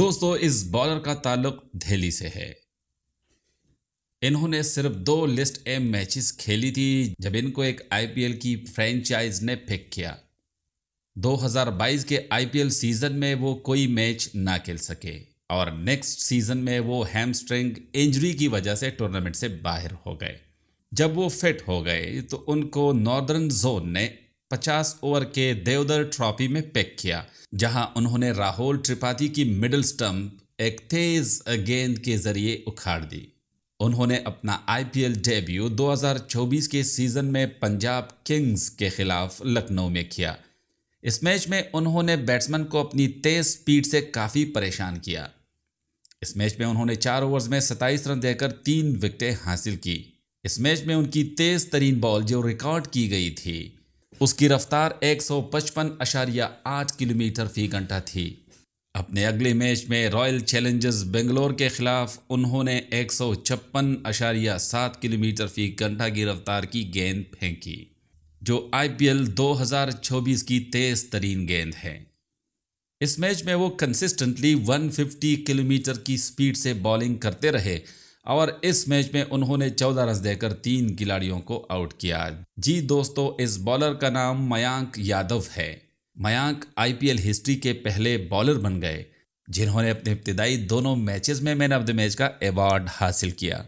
दोस्तों इस बॉलर का ताल्लुक दिल्ली से है इन्होंने सिर्फ दो लिस्ट ए मैचेस खेली थी जब इनको एक आईपीएल की फ्रेंचाइज ने पिक किया 2022 के आईपीएल सीजन में वो कोई मैच ना खेल सके और नेक्स्ट सीजन में वो हैमस्ट्रिंग इंजरी की वजह से टूर्नामेंट से बाहर हो गए जब वो फिट हो गए तो उनको नॉर्दर्न जोन ने पचास ओवर के देवदर ट्रॉफी में पैक किया जहां उन्होंने राहुल त्रिपाठी की मिडिल स्टंप एक तेज गेंद के जरिए उखाड़ दी उन्होंने अपना आईपीएल डेब्यू 2024 के सीजन में पंजाब किंग्स के खिलाफ लखनऊ में किया इस मैच में उन्होंने बैट्समैन को अपनी तेज स्पीड से काफ़ी परेशान किया इस मैच में उन्होंने चार ओवर्स में 27 रन देकर तीन विकेटें हासिल की इस मैच में उनकी तेज तरीन बॉल जो रिकॉर्ड की गई थी उसकी रफ्तार आठ किलोमीटर फी घंटा थी अपने अगले मैच में रॉयल चैलेंजर्स बेंगलोर के खिलाफ उन्होंने एक सौ छप्पन अशारिया सात किलोमीटर फी घंटा की रफ्तार की गेंद फेंकी जो आईपीएल 2024 की तेज तरीन गेंद है इस मैच में वो कंसिस्टेंटली 150 किलोमीटर की स्पीड से बॉलिंग करते रहे और इस मैच में उन्होंने 14 रन देकर तीन खिलाड़ियों को आउट किया जी दोस्तों इस बॉलर का नाम मयांक यादव है मयांक आईपीएल हिस्ट्री के पहले बॉलर बन गए जिन्होंने अपने इब्तदाई दोनों मैचेस में मैन ऑफ द मैच का अवार्ड हासिल किया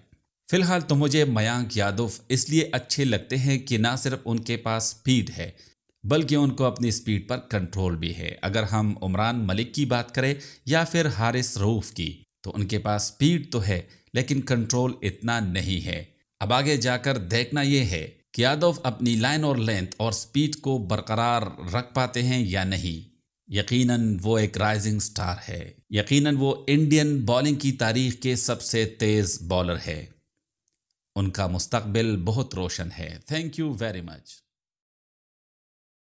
फिलहाल तो मुझे मयांक यादव इसलिए अच्छे लगते हैं कि ना सिर्फ उनके पास स्पीड है बल्कि उनको अपनी स्पीड पर कंट्रोल भी है अगर हम उमरान मलिक की बात करें या फिर हारिस रऊफ की तो उनके पास स्पीड तो है लेकिन कंट्रोल इतना नहीं है अब आगे जाकर देखना यह है कि यादव अपनी लाइन और लेंथ और स्पीड को बरकरार रख पाते हैं या नहीं यकीनन वो एक राइजिंग स्टार है यकीनन वो इंडियन बॉलिंग की तारीख के सबसे तेज़ बॉलर है उनका मुस्तबिल बहुत रोशन है थैंक यू वेरी मच